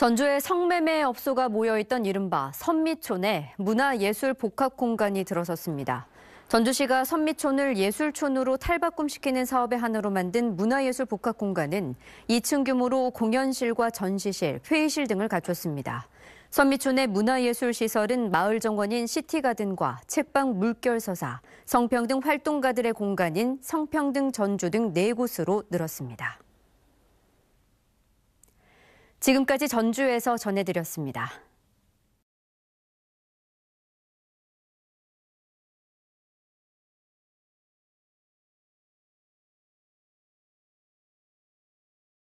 전주에 성매매 업소가 모여있던 이른바 선미촌에 문화예술 복합 공간이 들어섰습니다. 전주시가 선미촌을 예술촌으로 탈바꿈시키는 사업의 한으로 만든 문화예술 복합 공간은 2층 규모로 공연실과 전시실, 회의실 등을 갖췄습니다. 선미촌의 문화예술 시설은 마을 정원인 시티가든과 책방 물결서사, 성평등 활동가들의 공간인 성평등 전주 등 네 곳으로 늘었습니다. 지금까지 전주에서 전해드렸습니다.